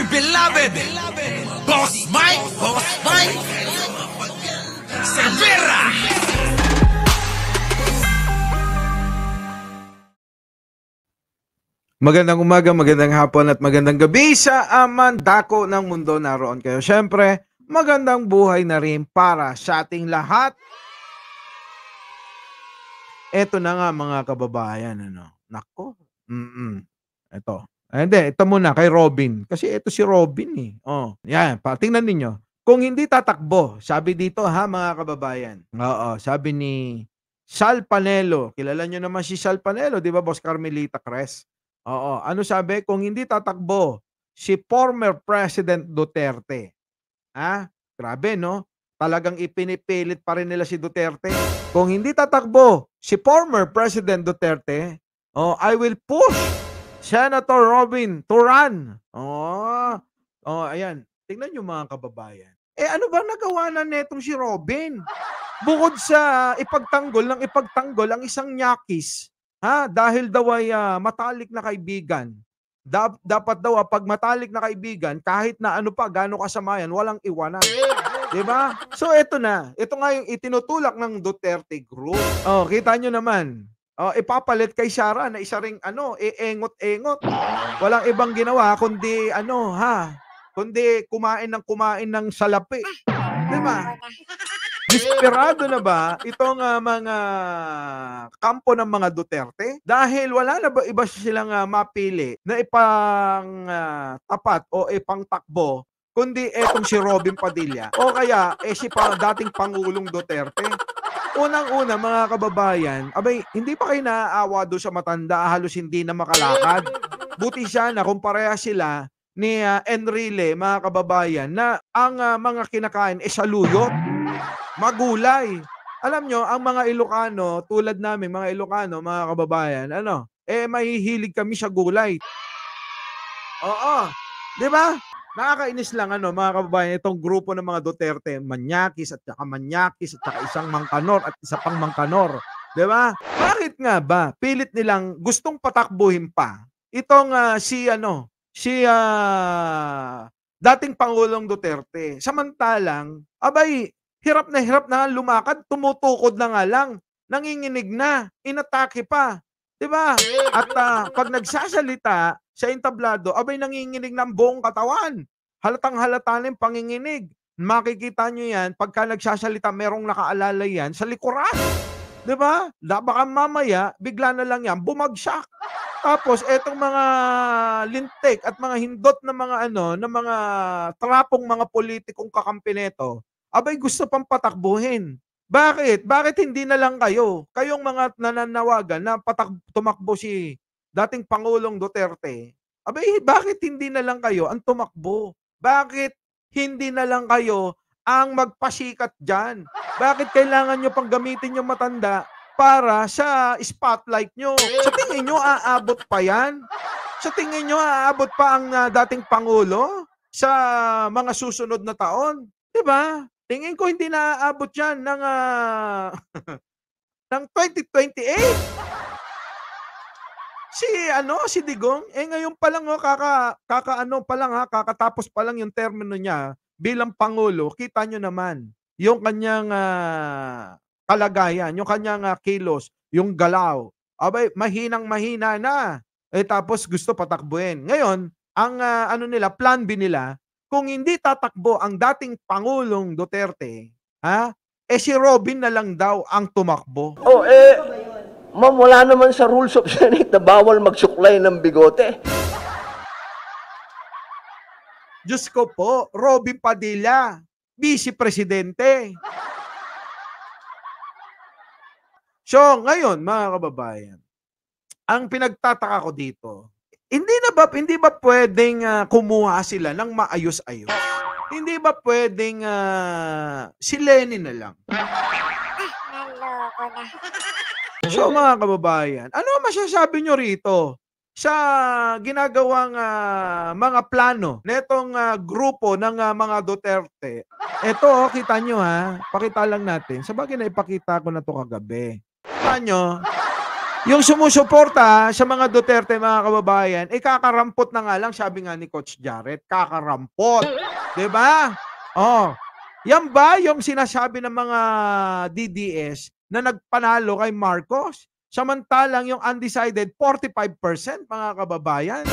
urban loving. Boss Mike, Boss Mike. Severa. Magandang umaga, magandang hapon at magandang gabi sa aman dako ng mundo naroon kayo. Siyempre, magandang buhay na rin para sa ating lahat. Ito na nga mga kababayan, ano. Nako. Mm-mm. Ito. Ay, ah, hindi, ito muna kay Robin. Kasi ito si Robin eh. Oh, yan, patingnan tingnan ninyo. Kung hindi tatakbo, sabi dito ha mga kababayan. Oo, sabi ni Sal Panelo. Kilala nyo naman si Sal Panelo, di ba, Boss Carmelita Cres? Oo, ano sabi? Kung hindi tatakbo, si former President Duterte. Ha? Grabe, no? Talagang ipinipilit pa rin nila si Duterte. Kung hindi tatakbo, si former President Duterte, oh, I will push Senator Robin Turan. Oh, oh, ayan. Tingnan niyo mga kababayan. Eh ano ba nagawa na netong si Robin? Bukod sa ipagtanggol ng ipagtanggol ang isang nyakis, ha? Dahil daw ay uh, matalik na kaibigan. Da- dapat daw ah, pag matalik na kaibigan, kahit na ano pa, gaano kasama yan, walang iwanan. 'Di ba? So ito na. Ito nga yung itinutulak ng Duterte Group. Oh, kita nyo naman. Uh, ipapalit kay Shara na isa ring ano, iengot engot Walang ibang ginawa kundi ano ha, kundi kumain ng kumain ng salapi. Di ba? Desperado na ba itong uh, mga kampo ng mga Duterte? Dahil wala na ba iba silang uh, mapili na ipang uh, tapat o ipang takbo kundi etong si Robin Padilla o kaya eh si pa, dating Pangulong Duterte unang-una mga kababayan, abay, hindi pa kayo naaawa do sa matanda, halos hindi na makalakad. Buti siya na kung pareha sila ni uh, Enrile, mga kababayan, na ang uh, mga kinakain ay saluyot, magulay. Alam nyo, ang mga Ilocano, tulad namin, mga Ilocano, mga kababayan, ano, eh, mahihilig kami sa gulay. Oo. Di ba? Nakakainis lang ano mga kababayan itong grupo ng mga Duterte, Manyakis at saka Manyakis at saka isang Mangkanor at isa pang Mangkanor. 'Di ba? Bakit nga ba pilit nilang gustong patakbuhin pa itong uh, si ano, si uh, dating Pangulong Duterte. Samantalang, abay, hirap na hirap na lumakad, tumutukod na nga lang, nanginginig na, inatake pa. 'Di ba? At uh, pag nagsasalita, sa entablado, abay nanginginig ng buong katawan. Halatang halata ng panginginig. Makikita nyo yan, pagka nagsasalita, merong nakaalala yan sa likuran. Di ba? Baka mamaya, bigla na lang yan, bumagsak. Tapos, etong mga lintik at mga hindot na mga ano, na mga trapong mga politikong kakampi neto, abay gusto pang patakbuhin. Bakit? Bakit hindi na lang kayo? Kayong mga nananawagan na patak, tumakbo si dating Pangulong Duterte, abay, bakit hindi na lang kayo ang tumakbo? Bakit hindi na lang kayo ang magpasikat dyan? Bakit kailangan nyo pang gamitin yung matanda para sa spotlight nyo. Sa tingin nyo, aabot pa yan? Sa tingin nyo, aabot pa ang uh, dating Pangulo sa mga susunod na taon? ba? Diba? Tingin ko hindi na aabot yan ng, uh, ng 2028 si ano, si Digong, eh ngayon pa lang oh, kaka, kakaano pa lang ha, kakatapos pa lang yung termino niya bilang Pangulo, kita nyo naman yung kanyang uh, kalagayan, yung kanyang uh, kilos, yung galaw. Abay, mahinang mahina na. Eh tapos gusto patakbuhin. Ngayon, ang uh, ano nila, plan B nila, kung hindi tatakbo ang dating Pangulong Duterte, ha? Eh si Robin na lang daw ang tumakbo. Oh, eh Ma'am, wala naman sa rules of Senate na bawal magsuklay ng bigote. Diyos ko po, Robin Padilla, Vice Presidente. So, ngayon, mga kababayan, ang pinagtataka ko dito, hindi na ba hindi ba pwedeng uh, kumuha sila ng maayos-ayos? Hindi ba pwedeng uh, si Lenny na lang? Ah, naloko na. So mga kababayan, ano masasabi nyo rito sa ginagawang uh, mga plano netong uh, grupo ng uh, mga Duterte? Ito, oh, kita nyo ha. Pakita lang natin. Sa bagay na ipakita ko na to kagabi. Kita nyo, yung sumusuporta sa mga Duterte mga kababayan, eh kakarampot na nga lang, sabi nga ni Coach Jarrett, kakarampot. ba? Diba? Oh. Yan ba yung sinasabi ng mga DDS na nagpanalo kay Marcos. Samantalang yung undecided, 45% mga kababayan.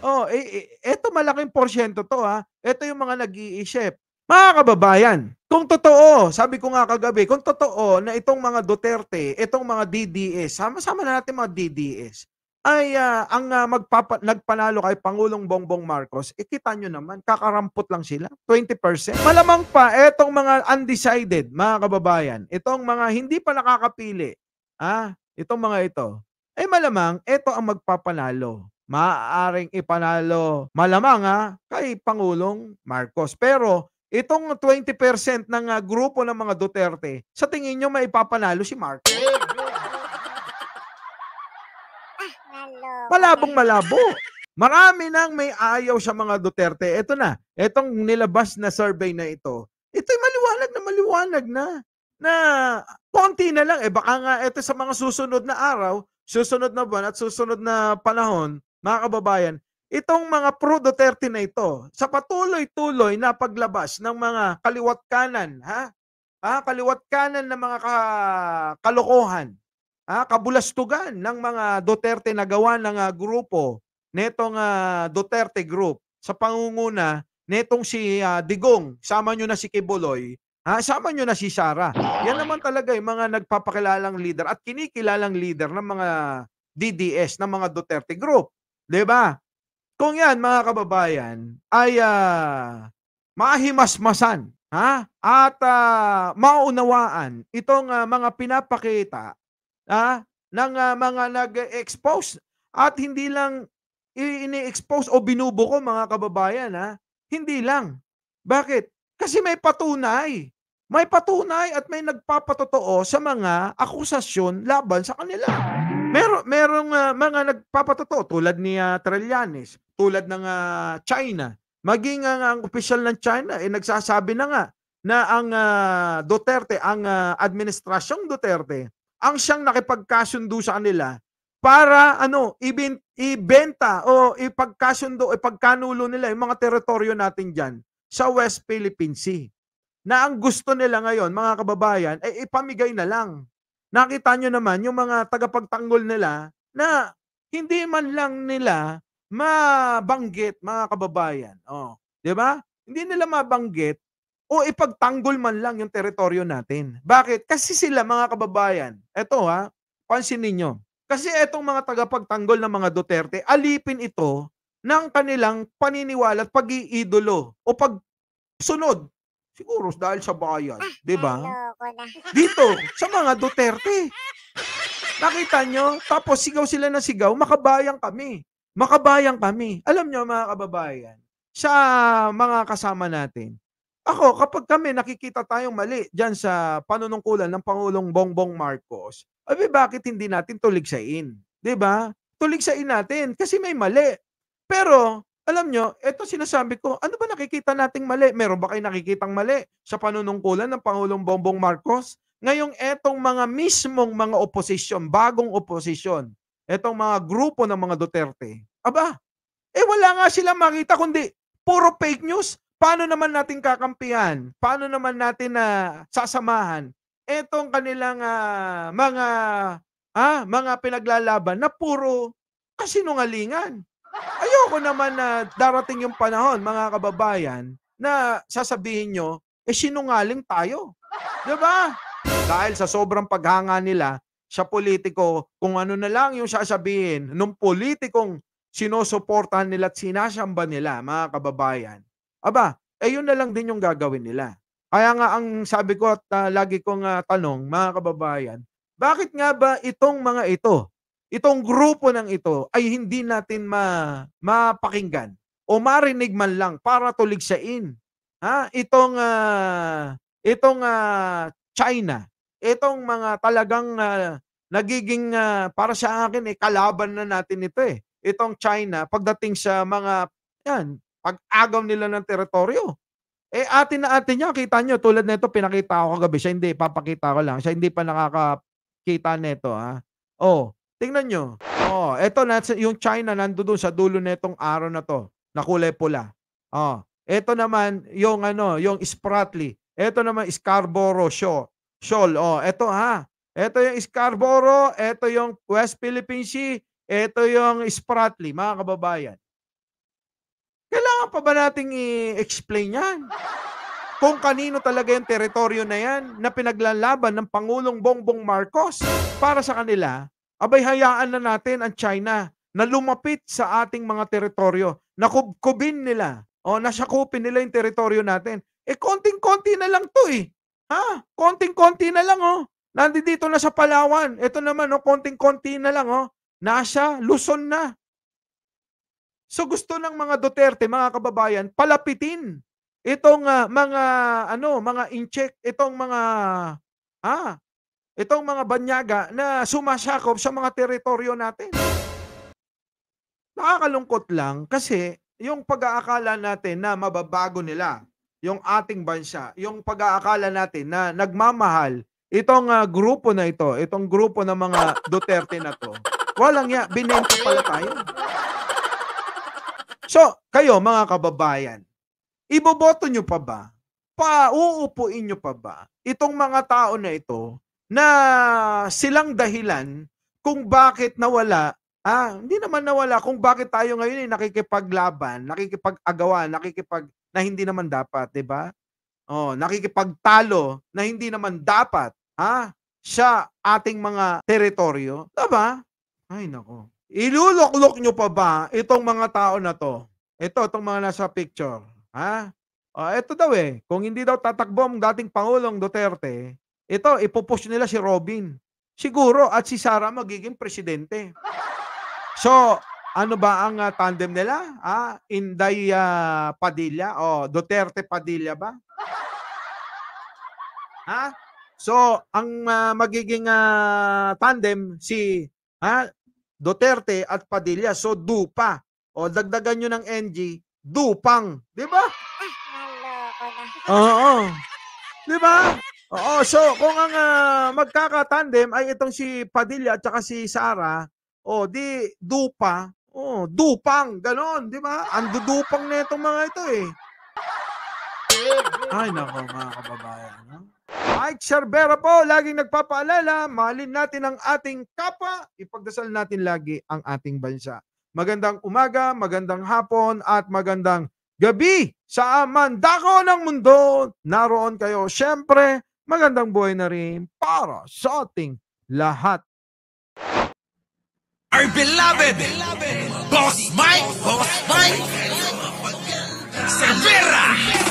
Oh, eh, eh, eto malaking porsyento to ha. Ito yung mga nag-iisip. Mga kababayan, kung totoo, sabi ko nga kagabi, kung totoo na itong mga Duterte, itong mga DDS, sama-sama na natin mga DDS, ay uh, ang uh, magpapa, nagpanalo kay Pangulong Bongbong Marcos, ikita eh, nyo naman, kakarampot lang sila, 20%. Malamang pa, etong mga undecided, mga kababayan, itong mga hindi pa nakakapili, ah, itong mga ito, ay malamang, ito ang magpapanalo. Maaaring ipanalo, malamang ha, ah, kay Pangulong Marcos. Pero, itong 20% ng uh, grupo ng mga Duterte, sa tingin nyo, maipapanalo si Marcos. Palabong malabo. Marami nang may ayaw sa mga Duterte. Ito na, itong nilabas na survey na ito, ito'y maliwanag na maliwanag na na konti na lang. Eh baka nga ito sa mga susunod na araw, susunod na buwan at susunod na panahon, mga kababayan, itong mga pro-Duterte na ito, sa patuloy-tuloy na paglabas ng mga kaliwat kanan, ha? Ha? Kaliwat kanan ng mga ka- kalokohan, ah, kabulastugan ng mga Duterte na gawa ng uh, grupo netong uh, Duterte Group sa pangunguna netong si uh, Digong, sama nyo na si Kibuloy, ha, sama nyo na si Sara. Yan naman talaga yung mga nagpapakilalang leader at kinikilalang leader ng mga DDS, ng mga Duterte Group. ba? Diba? Kung yan, mga kababayan, ay uh, mahimasmasan ha? at uh, maunawaan itong uh, mga pinapakita ah, ng uh, mga nag-expose at hindi lang ini-expose o ko mga kababayan ha. Ah. Hindi lang. Bakit? Kasi may patunay. May patunay at may nagpapatotoo sa mga akusasyon laban sa kanila. Mer merong uh, mga nagpapatotoo tulad ni uh, Trillanes, tulad ng uh, China. Maging uh, ang opisyal ng China eh nagsasabi na nga na ang uh, Duterte, ang uh, administrasyong Duterte ang siyang nakipagkasundo sa kanila para ano, ibin, ibenta o ipagkasundo, ipagkanulo nila yung mga teritoryo natin dyan sa West Philippine Sea. Na ang gusto nila ngayon, mga kababayan, ay ipamigay na lang. Nakita nyo naman yung mga tagapagtanggol nila na hindi man lang nila mabanggit, mga kababayan. Oh, 'di ba? Hindi nila mabanggit o ipagtanggol man lang yung teritoryo natin. Bakit? Kasi sila mga kababayan, Ito ha, pansin ninyo, kasi etong mga tagapagtanggol ng mga Duterte, alipin ito ng kanilang paniniwala at pag-iidolo o pagsunod siguro dahil sa bayan, ah, 'di ba? Dito sa mga Duterte. Nakita nyo? Tapos sigaw sila na sigaw, makabayang kami. Makabayang kami. Alam nyo mga kababayan, sa mga kasama natin, ako, kapag kami nakikita tayong mali dyan sa panunungkulan ng Pangulong Bongbong Marcos, abi bakit hindi natin tuligsain? ba? Diba? Tuligsain natin kasi may mali. Pero, alam nyo, eto sinasabi ko, ano ba nakikita nating mali? Meron ba kayo nakikitang mali sa panunungkulan ng Pangulong Bongbong Marcos? Ngayong etong mga mismong mga oposisyon, bagong oposisyon, etong mga grupo ng mga Duterte, aba, eh wala nga sila makita kundi puro fake news, paano naman natin kakampihan? Paano naman natin na uh, sasamahan etong kanilang uh, mga ah, mga pinaglalaban na puro kasinungalingan? Ayoko naman na darating yung panahon, mga kababayan, na sasabihin nyo, eh sinungaling tayo. ba? Diba? Dahil sa sobrang paghanga nila sa politiko, kung ano na lang yung sasabihin nung politikong sinusuportahan nila at sinasamba nila, mga kababayan, Aba, eh yun na lang din yung gagawin nila. Kaya nga ang sabi ko at uh, lagi kong uh, tanong mga kababayan, bakit nga ba itong mga ito, itong grupo ng ito ay hindi natin ma mapakinggan o marinig man lang para tuligsain ha itong uh, itong uh, China, itong mga talagang uh, nagiging uh, para sa akin eh kalaban na natin ito eh. Itong China pagdating sa mga yan, pag-agaw nila ng teritoryo. Eh atin na atin niya, kita niyo tulad nito pinakita ko kagabi, siya hindi, papakita ko lang. Siya hindi pa nakakakita nito ha. Oh, tingnan niyo. Oh, eto na yung China nandoon sa dulo nitong araw na to, na kulay pula. Oh, eto naman yung ano, yung Spratly. Eto naman Scarborough Shoal. Shoal. Oh, eto ha. Eto yung Scarborough, eto yung West Philippine Sea, eto yung Spratly, mga kababayan. Kailangan pa ba nating i-explain yan? Kung kanino talaga yung teritoryo na yan na pinaglalaban ng Pangulong Bongbong Marcos para sa kanila, abay hayaan na natin ang China na lumapit sa ating mga teritoryo, na kubkubin nila o nasakupin nila yung teritoryo natin. Eh, konting-konti na lang to eh. Ha? Konting-konti na lang oh. Nandito dito na sa Palawan. Ito naman oh, konting-konti na lang oh. Nasa Luzon na. So gusto ng mga Duterte, mga kababayan, palapitin itong uh, mga ano, mga incheck, itong mga ah, itong mga banyaga na sumasakop sa mga teritoryo natin. Nakakalungkot lang kasi yung pag-aakala natin na mababago nila yung ating bansa, yung pag-aakala natin na nagmamahal itong uh, grupo na ito, itong grupo ng mga Duterte na to. Walang ya, binenta pala tayo. So, kayo mga kababayan, iboboto nyo pa ba? Pauupuin nyo pa ba itong mga tao na ito na silang dahilan kung bakit nawala Ah, hindi naman nawala kung bakit tayo ngayon ay nakikipaglaban, nakikipag-agawan, nakikipag na hindi naman dapat, 'di ba? Oh, nakikipagtalo na hindi naman dapat, ha? Sa ating mga teritoryo, 'di ba? Ay nako. Iluluklok nyo pa ba itong mga tao na to? Ito, itong mga nasa picture. Ha? Uh, ito daw eh. Kung hindi daw tatakbo ang dating Pangulong Duterte, ito, ipopush nila si Robin. Siguro, at si Sara magiging presidente. So, ano ba ang uh, tandem nila? Ha? Inday uh, Padilla o oh, Duterte Padilla ba? ha? So, ang uh, magiging uh, tandem si ha, Duterte at Padilla. So, dupa. O, dagdagan nyo ng NG, dupang. Di ba? Oo. Di ba? Oo. So, kung ang uh, magkakatandem ay itong si Padilla at saka si Sara, o, oh, di dupa, Oh, dupang, ganon, di ba? Ang dudupang na itong mga ito eh. Ay, nako mga kababayan. No? Mike Charbera po, laging nagpapaalala, mahalin natin ang ating kapa, ipagdasal natin lagi ang ating bansa. Magandang umaga, magandang hapon, at magandang gabi sa mandako ng mundo. Naroon kayo, syempre, magandang buhay na rin para sa ating lahat. Our beloved, Boss Mike, Boss Mike, Cervera!